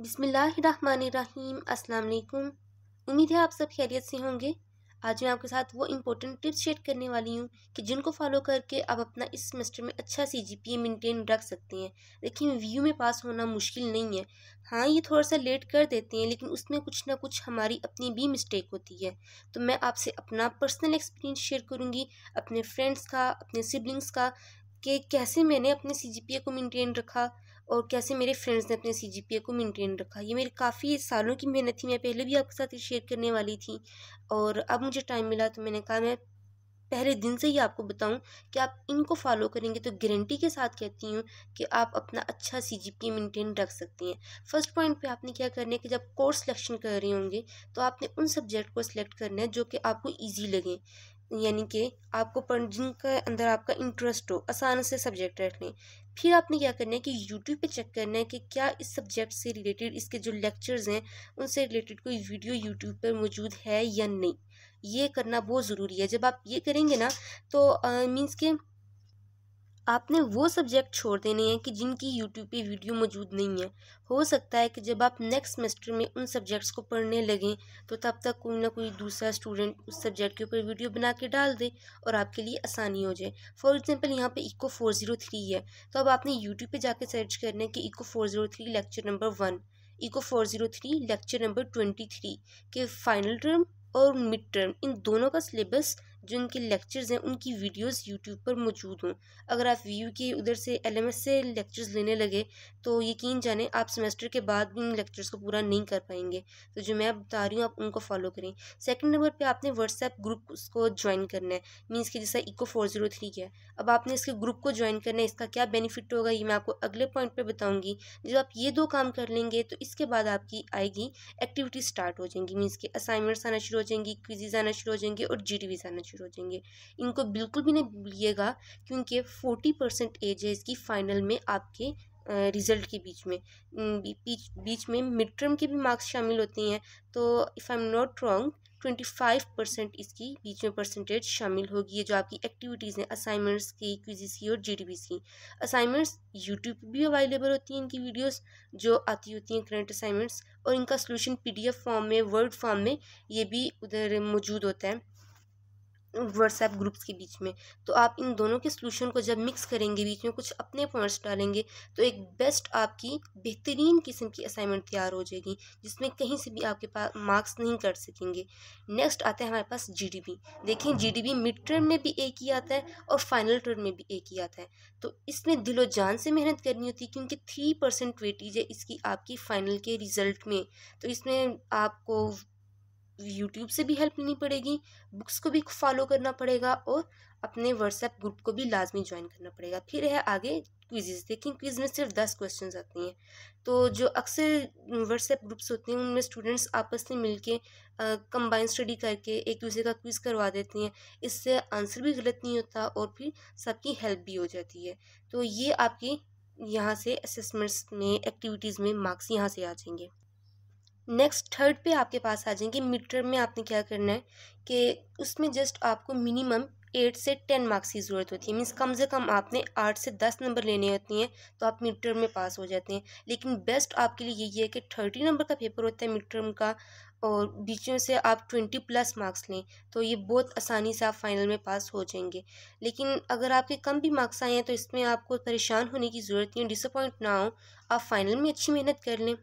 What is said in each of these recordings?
बसमीम अल्लाम उम्मीद है आप सब खैरियत से होंगे आज मैं आपके साथ वो इम्पोर्टेंट टिप्स शेयर करने वाली हूँ कि जिनको फॉलो करके आप अपना इस सेमेस्टर में अच्छा सी जी पी मेनटेन रख सकते हैं लेकिन व्यू में पास होना मुश्किल नहीं है हाँ ये थोड़ा सा लेट कर देते हैं लेकिन उसमें कुछ ना कुछ हमारी अपनी भी मिस्टेक होती है तो मैं आपसे अपना पर्सनल एक्सपीरियंस शेयर करूँगी अपने फ्रेंड्स का अपने सिबलिंग्स का कि कैसे मैंने अपने सी जी पी ए को मेनटेन रखा और कैसे मेरे फ्रेंड्स ने अपने सी जी पी ए को मेनटेन रखा ये मेरी काफ़ी सालों की मेहनत थी मैं पहले भी आपके साथ शेयर करने वाली थी और अब मुझे टाइम मिला तो मैंने कहा मैं पहले दिन से ही आपको बताऊं कि आप इनको फॉलो करेंगे तो गारंटी के साथ कहती हूँ कि आप अपना अच्छा सी जी पी मेनटेन रख सकती हैं फर्स्ट पॉइंट पे आपने क्या करना है कि जब कोर्स सिलेक्शन कर रहे होंगे तो आपने उन सब्जेक्ट को सिलेक्ट करना है जो कि आपको ईजी लगे यानी कि आपको पढ़ के अंदर आपका इंटरेस्ट हो आसान से सब्जेक्ट रख लें फिर आपने क्या करना है कि यूट्यूब पे चेक करना है कि क्या इस सब्जेक्ट से रिलेटेड इसके जो लेक्चर्स हैं उनसे रिलेटेड कोई वीडियो यूट्यूब पर मौजूद है या नहीं ये करना बहुत ज़रूरी है जब आप ये करेंगे ना तो मीन्स के आपने वो सब्जेक्ट छोड़ देने हैं कि जिनकी यूट्यूब पे वीडियो मौजूद नहीं है हो सकता है कि जब आप नेक्स्ट सेमेस्टर में उन सब्जेक्ट्स को पढ़ने लगें तो तब तक कोई ना कोई दूसरा स्टूडेंट उस सब्जेक्ट के ऊपर वीडियो बना के डाल दे और आपके लिए आसानी हो जाए फॉर एग्जांपल यहाँ पे इको फोर जीरो थ्री है तो अब आपने यूट्यूब पर जाकर सर्च करना है कि eco four zero three lecture number one eco four zero three lecture number twenty three के फाइनल टर्म और मिड टर्म इन दोनों का सिलेबस जो उनके लेक्चर्स हैं उनकी वीडियोस यूट्यूब पर मौजूद हों अगर आप वी के उधर से एल से लेक्चर्स लेने लगे तो यकीन जाने आप सेमेस्टर के बाद भी इन लेक्चर्स को पूरा नहीं कर पाएंगे तो जो मैं बता रही हूँ आप उनको फॉलो करें सेकंड नंबर पे आपने व्हाट्सएप ग्रुप को ज्वाइन करना है मीन्स कि जैसा इको फोर जीरो थ्री है अब आपने इसके ग्रुप को ज्वाइन करना है इसका क्या बेनिफिट होगा ये मैं आपको अगले पॉइंट पर बताऊँगी जब आप ये दो काम कर लेंगे तो इसके बाद आपकी आएगी एक्टिविटी स्टार्ट हो जाएंगी मीन्स के असाइनमेंट्स आना शुरू हो जाएंगी क्विजीज आना शुरू हो जाएंगे और जी आना शुरू शुरू हो जाएंगे इनको बिल्कुल भी नहीं भूलिएगा क्योंकि फोर्टी परसेंट एज है इसकी फाइनल में आपके रिज़ल्ट के बीच में बीच बीच में मिड टर्म के भी मार्क्स शामिल होते हैं तो if I am not wrong twenty five percent इसकी बीच में परसेंटेज शामिल होगी जो आपकी एक्टिविटीज़ हैं असाइनमेंट्स की क्विज़ की और जी की असाइनमेंट्स यूट्यूब पर भी अवेलेबल होती हैं इनकी वीडियोस जो आती होती हैं करंट असाइनमेंट्स और इनका सोल्यूशन पीडीएफ फॉर्म में वर्ड फॉर्म में ये भी उधर मौजूद होता है व्हाट्सएप ग्रुप्स के बीच में तो आप इन दोनों के सोल्यूशन को जब मिक्स करेंगे बीच में कुछ अपने पॉइंट्स डालेंगे तो एक बेस्ट आपकी बेहतरीन किस्म की असाइनमेंट तैयार हो जाएगी जिसमें कहीं से भी आपके पास मार्क्स नहीं कर सकेंगे नेक्स्ट आता है हमारे पास जी बी देखें जी बी मिड टर्म में भी एक ही आता है और फाइनल टर्म में भी एक ही आता है तो इसमें दिलो जान से मेहनत करनी होती है क्योंकि थ्री परसेंट वेटेज है इसकी आपकी फ़ाइनल के रिज़ल्ट में तो इसमें आपको यूट्यूब से भी हेल्प लेनी पड़ेगी बुक्स को भी फॉलो करना पड़ेगा और अपने व्हाट्सएप ग्रुप को भी लाजमी ज्वाइन करना पड़ेगा फिर है आगे क्विजेज देखें क्विज में सिर्फ दस क्वेश्चन आती हैं तो जो अक्सर व्हाट्सएप ग्रुप्स होते हैं उनमें स्टूडेंट्स आपस में मिलके कंबाइन स्टडी करके एक दूसरे का क्विज़ करवा देती हैं इससे आंसर भी गलत नहीं होता और फिर सबकी हेल्प भी हो जाती है तो ये आपकी यहाँ से असेसमेंट्स में एक्टिविटीज़ में मार्क्स यहाँ से आ जाएंगे नेक्स्ट थर्ड पे आपके पास आ जाएंगे मिड टर्म में आपने क्या करना है कि उसमें जस्ट आपको मिनिमम एट से टेन मार्क्स की ज़रूरत होती है मीन्स कम से कम आपने आठ से दस नंबर लेने होती हैं तो आप मिड टर्म में पास हो जाते हैं लेकिन बेस्ट आपके लिए यही है कि थर्टी नंबर का पेपर होता है मिड टर्म का और बीच में से आप ट्वेंटी प्लस मार्क्स लें तो ये बहुत आसानी से आप फाइनल में पास हो जाएंगे लेकिन अगर आपके कम भी मार्क्स आए हैं तो इसमें आपको परेशान होने की ज़रूरत नहीं है डिसअपॉइंट ना हो आप फाइनल में अच्छी मेहनत कर लें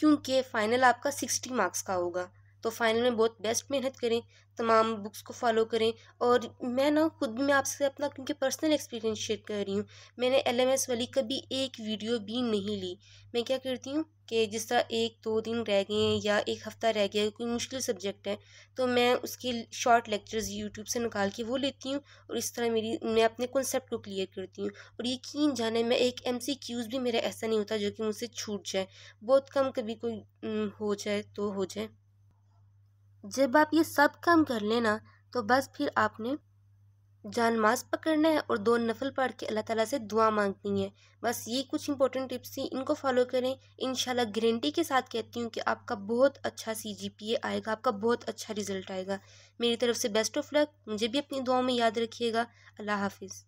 क्योंकि फाइनल आपका सिक्सटी मार्क्स का होगा तो फाइनल में बहुत बेस्ट मेहनत करें तमाम बुक्स को फॉलो करें और मैं ना खुद भी मैं आपसे अपना क्योंकि पर्सनल एक्सपीरियंस शेयर कर रही हूँ मैंने एल एम एस वाली कभी एक वीडियो भी नहीं ली मैं क्या करती हूँ कि जिस तरह एक दो दिन रह गए हैं या एक हफ़्ता रह गया कोई मुश्किल सब्जेक्ट है तो मैं उसके शॉर्ट लेक्चर्स यूट्यूब से निकाल के वो लेती हूँ और इस तरह मेरी मैं अपने कॉन्सेप्ट को क्लियर करती हूँ और यकीन जाने मैं एक एम सी क्यूज़ भी मेरा ऐसा नहीं होता जो कि मुझसे छूट जाए बहुत कम कभी कोई हो जाए तो हो जाए जब आप ये सब काम कर लेना तो बस फिर आपने जान मास पकड़ना है और दो नफल पढ़ के अल्लाह ताला से दुआ मांगनी है बस ये कुछ इंपॉर्टेंट टिप्स थी इनको फॉलो करें इन गारंटी के साथ कहती हूँ कि आपका बहुत अच्छा सी जी पी ए आएगा आपका बहुत अच्छा रिजल्ट आएगा मेरी तरफ से बेस्ट ऑफ लक मुझे भी अपनी दुआओं में याद रखिएगा अल्लाह हाफिज़